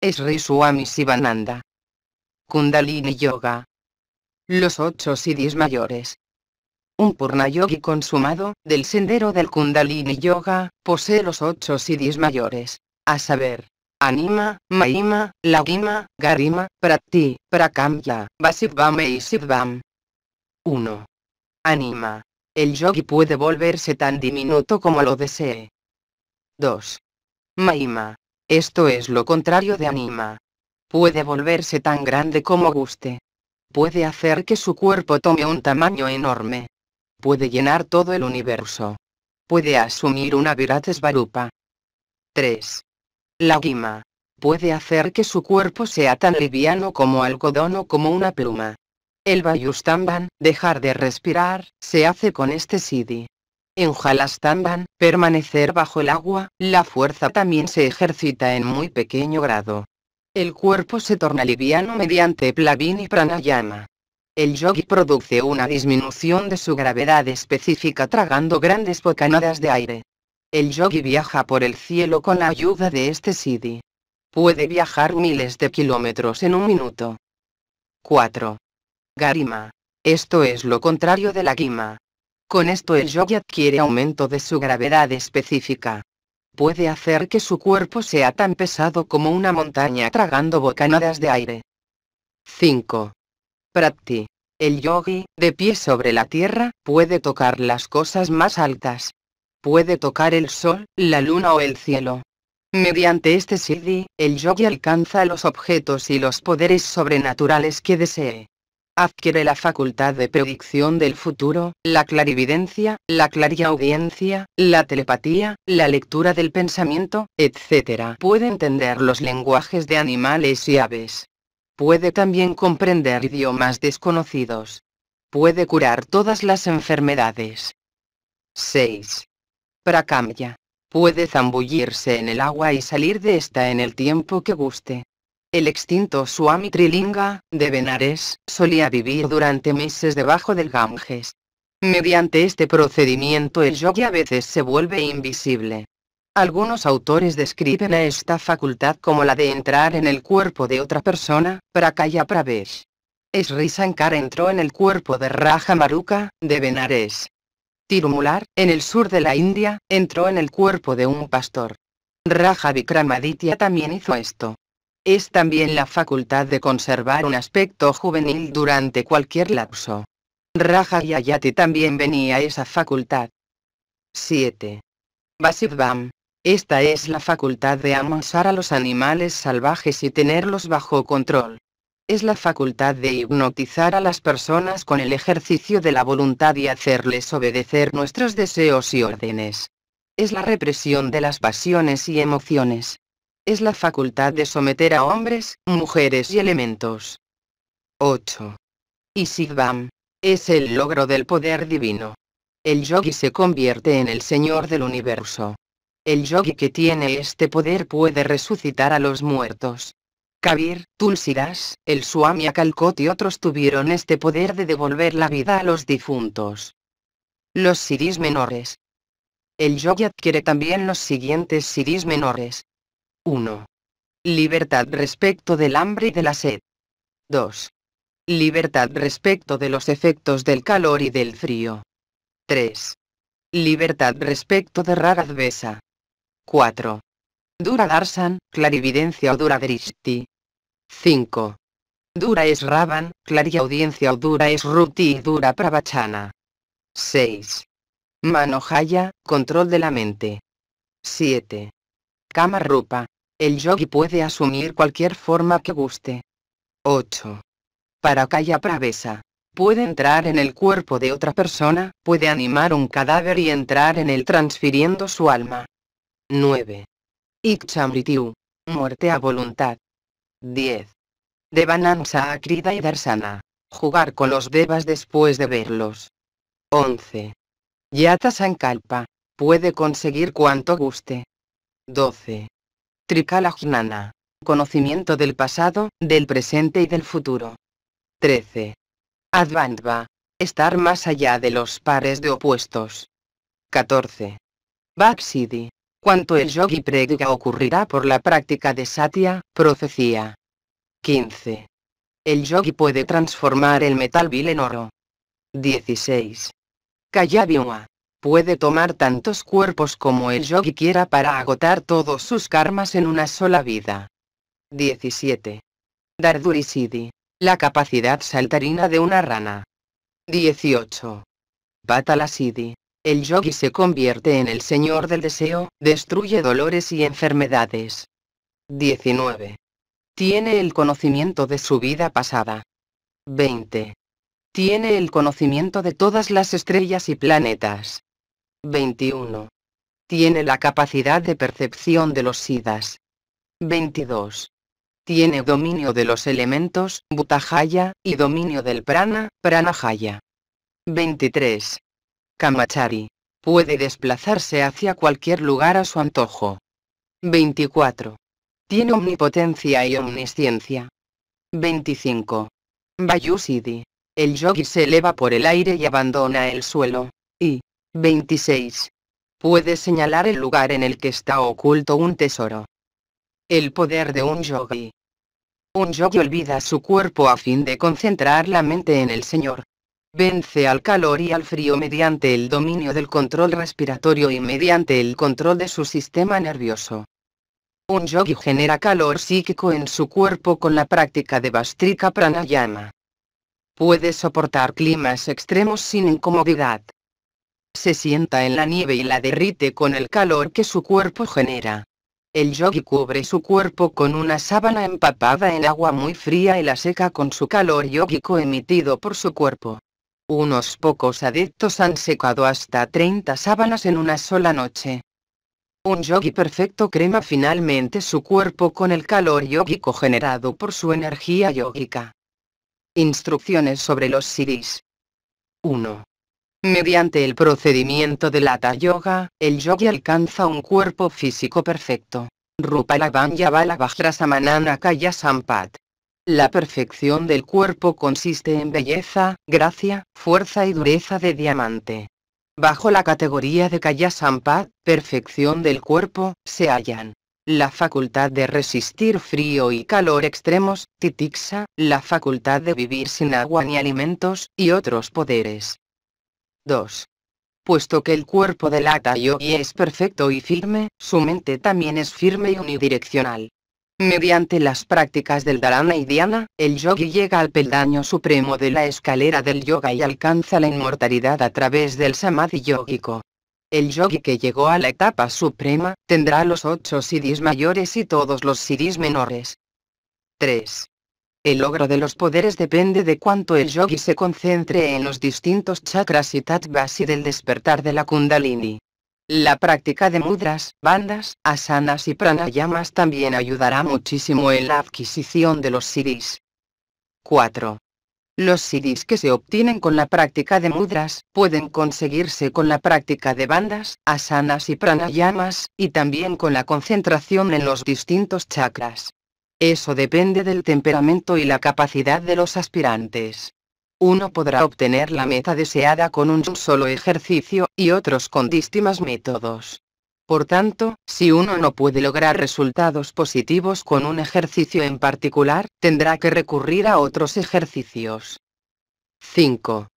es Risuami Sivananda. Kundalini Yoga. Los ocho siddhis mayores. Un purna yogi consumado, del sendero del Kundalini Yoga, posee los ocho siddhis mayores. A saber, Anima, Maima, Lagima, Garima, Prati, Prakamya, Vasibham e Isivvam. 1. Anima. El yogi puede volverse tan diminuto como lo desee. 2. Maima. Esto es lo contrario de anima. Puede volverse tan grande como guste. Puede hacer que su cuerpo tome un tamaño enorme. Puede llenar todo el universo. Puede asumir una virates varupa. 3. La Puede hacer que su cuerpo sea tan liviano como algodón o como una pluma. El Vayustamban, dejar de respirar, se hace con este siddhi. En Jalastamban, permanecer bajo el agua, la fuerza también se ejercita en muy pequeño grado. El cuerpo se torna liviano mediante plavín y pranayama. El yogi produce una disminución de su gravedad específica tragando grandes bocanadas de aire. El yogi viaja por el cielo con la ayuda de este siddhi. Puede viajar miles de kilómetros en un minuto. 4. Garima. Esto es lo contrario de la gima, con esto el yogi adquiere aumento de su gravedad específica. Puede hacer que su cuerpo sea tan pesado como una montaña tragando bocanadas de aire. 5. Prati. El yogi, de pie sobre la tierra, puede tocar las cosas más altas. Puede tocar el sol, la luna o el cielo. Mediante este siddhi, el yogi alcanza los objetos y los poderes sobrenaturales que desee adquiere la facultad de predicción del futuro, la clarividencia, la clariaudiencia, la telepatía, la lectura del pensamiento, etc. Puede entender los lenguajes de animales y aves. Puede también comprender idiomas desconocidos. Puede curar todas las enfermedades. 6. Prakamya. Puede zambullirse en el agua y salir de esta en el tiempo que guste. El extinto Swami Trilinga, de Benares, solía vivir durante meses debajo del Ganges. Mediante este procedimiento el yogi a veces se vuelve invisible. Algunos autores describen a esta facultad como la de entrar en el cuerpo de otra persona, Prakaya Pravesh. Sri Sankar entró en el cuerpo de Raja Maruka, de Benares. Tirumular, en el sur de la India, entró en el cuerpo de un pastor. Raja Vikramaditya también hizo esto es también la facultad de conservar un aspecto juvenil durante cualquier lapso. Raja Yayati también venía esa facultad. 7. vasivam Esta es la facultad de amansar a los animales salvajes y tenerlos bajo control. Es la facultad de hipnotizar a las personas con el ejercicio de la voluntad y hacerles obedecer nuestros deseos y órdenes. Es la represión de las pasiones y emociones es la facultad de someter a hombres, mujeres y elementos. 8. Y sivam Es el logro del poder divino. El yogi se convierte en el señor del universo. El yogi que tiene este poder puede resucitar a los muertos. Kabir, Tulsidas, el Swami Akalkot y otros tuvieron este poder de devolver la vida a los difuntos. Los siddhis menores. El yogi adquiere también los siguientes siddhis menores. 1. Libertad respecto del hambre y de la sed. 2. Libertad respecto de los efectos del calor y del frío. 3. Libertad respecto de Ragadvesa. 4. Dura Darsan, clarividencia o dura Drishti. 5. Dura es Ravan, clariaudiencia o dura es Ruti y dura Pravachana. 6. Manojaya, control de la mente. 7. Kama Rupa, el yogi puede asumir cualquier forma que guste. 8. Para Kaya Pravesa. Puede entrar en el cuerpo de otra persona, puede animar un cadáver y entrar en él transfiriendo su alma. 9. Ikchamritiu. Muerte a voluntad. 10. Devanansa Akrida y Darsana. Jugar con los devas después de verlos. 11. Yata Sankalpa. Puede conseguir cuanto guste. 12. Trikalajnana. Conocimiento del pasado, del presente y del futuro. 13. Advantva. Estar más allá de los pares de opuestos. 14. Baksidi. Cuanto el yogi prega ocurrirá por la práctica de satya, profecía. 15. El yogi puede transformar el metal vil en oro. 16. Kayabiwa. Puede tomar tantos cuerpos como el yogi quiera para agotar todos sus karmas en una sola vida. 17. Siddhi. La capacidad saltarina de una rana. 18. Siddhi. El yogi se convierte en el señor del deseo, destruye dolores y enfermedades. 19. Tiene el conocimiento de su vida pasada. 20. Tiene el conocimiento de todas las estrellas y planetas. 21. Tiene la capacidad de percepción de los sidas. 22. Tiene dominio de los elementos, butajaya, y dominio del prana, pranajaya. 23. Kamachari. Puede desplazarse hacia cualquier lugar a su antojo. 24. Tiene omnipotencia y omnisciencia. 25. Vayusidi. El yogi se eleva por el aire y abandona el suelo. Y, 26. Puede señalar el lugar en el que está oculto un tesoro. El poder de un yogi. Un yogi olvida su cuerpo a fin de concentrar la mente en el Señor. Vence al calor y al frío mediante el dominio del control respiratorio y mediante el control de su sistema nervioso. Un yogi genera calor psíquico en su cuerpo con la práctica de Bastrika Pranayama. Puede soportar climas extremos sin incomodidad. Se sienta en la nieve y la derrite con el calor que su cuerpo genera. El yogi cubre su cuerpo con una sábana empapada en agua muy fría y la seca con su calor yógico emitido por su cuerpo. Unos pocos adeptos han secado hasta 30 sábanas en una sola noche. Un yogi perfecto crema finalmente su cuerpo con el calor yógico generado por su energía yógica. Instrucciones sobre los siris. 1. Mediante el procedimiento de Lata Yoga, el yogi alcanza un cuerpo físico perfecto. Rupa Lavanya Kaya Sampat. La perfección del cuerpo consiste en belleza, gracia, fuerza y dureza de diamante. Bajo la categoría de Kaya Sampat, perfección del cuerpo, se hallan la facultad de resistir frío y calor extremos, titiksa, la facultad de vivir sin agua ni alimentos, y otros poderes. 2. Puesto que el cuerpo del Atayogi es perfecto y firme, su mente también es firme y unidireccional. Mediante las prácticas del Dharana y Dhyana, el yogi llega al peldaño supremo de la escalera del yoga y alcanza la inmortalidad a través del samadhi yogico El yogi que llegó a la etapa suprema, tendrá los ocho siddhis mayores y todos los siddhis menores. 3. El logro de los poderes depende de cuánto el yogi se concentre en los distintos chakras y tattvas y del despertar de la kundalini. La práctica de mudras, bandas, asanas y pranayamas también ayudará muchísimo en la adquisición de los siddhis. 4. Los siddhis que se obtienen con la práctica de mudras, pueden conseguirse con la práctica de bandas, asanas y pranayamas, y también con la concentración en los distintos chakras. Eso depende del temperamento y la capacidad de los aspirantes. Uno podrá obtener la meta deseada con un solo ejercicio, y otros con distintos métodos. Por tanto, si uno no puede lograr resultados positivos con un ejercicio en particular, tendrá que recurrir a otros ejercicios. 5.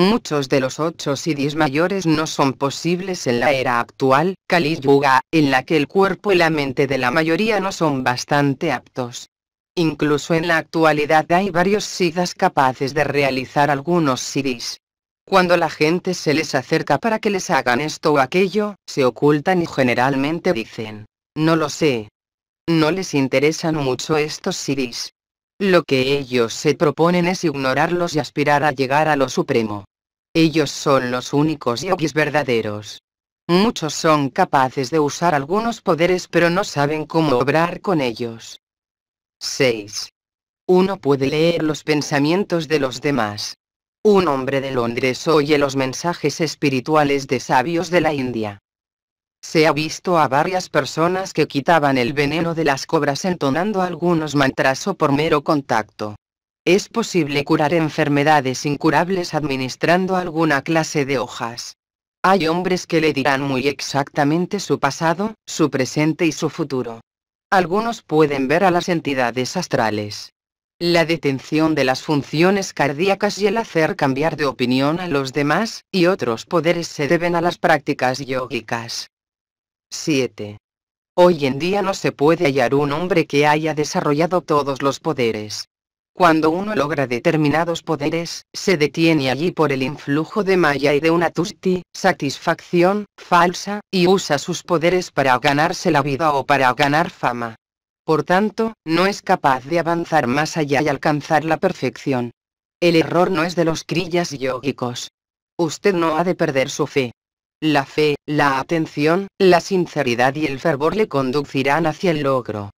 Muchos de los ocho siddhis mayores no son posibles en la era actual, Kali Yuga, en la que el cuerpo y la mente de la mayoría no son bastante aptos. Incluso en la actualidad hay varios siddhas capaces de realizar algunos siddhis. Cuando la gente se les acerca para que les hagan esto o aquello, se ocultan y generalmente dicen, no lo sé. No les interesan mucho estos siddhis. Lo que ellos se proponen es ignorarlos y aspirar a llegar a lo supremo. Ellos son los únicos yogis verdaderos. Muchos son capaces de usar algunos poderes pero no saben cómo obrar con ellos. 6. Uno puede leer los pensamientos de los demás. Un hombre de Londres oye los mensajes espirituales de sabios de la India. Se ha visto a varias personas que quitaban el veneno de las cobras entonando algunos mantras o por mero contacto. Es posible curar enfermedades incurables administrando alguna clase de hojas. Hay hombres que le dirán muy exactamente su pasado, su presente y su futuro. Algunos pueden ver a las entidades astrales. La detención de las funciones cardíacas y el hacer cambiar de opinión a los demás, y otros poderes se deben a las prácticas yógicas. 7. Hoy en día no se puede hallar un hombre que haya desarrollado todos los poderes. Cuando uno logra determinados poderes, se detiene allí por el influjo de Maya y de una tusti, satisfacción, falsa, y usa sus poderes para ganarse la vida o para ganar fama. Por tanto, no es capaz de avanzar más allá y alcanzar la perfección. El error no es de los crillas yógicos. Usted no ha de perder su fe. La fe, la atención, la sinceridad y el fervor le conducirán hacia el logro.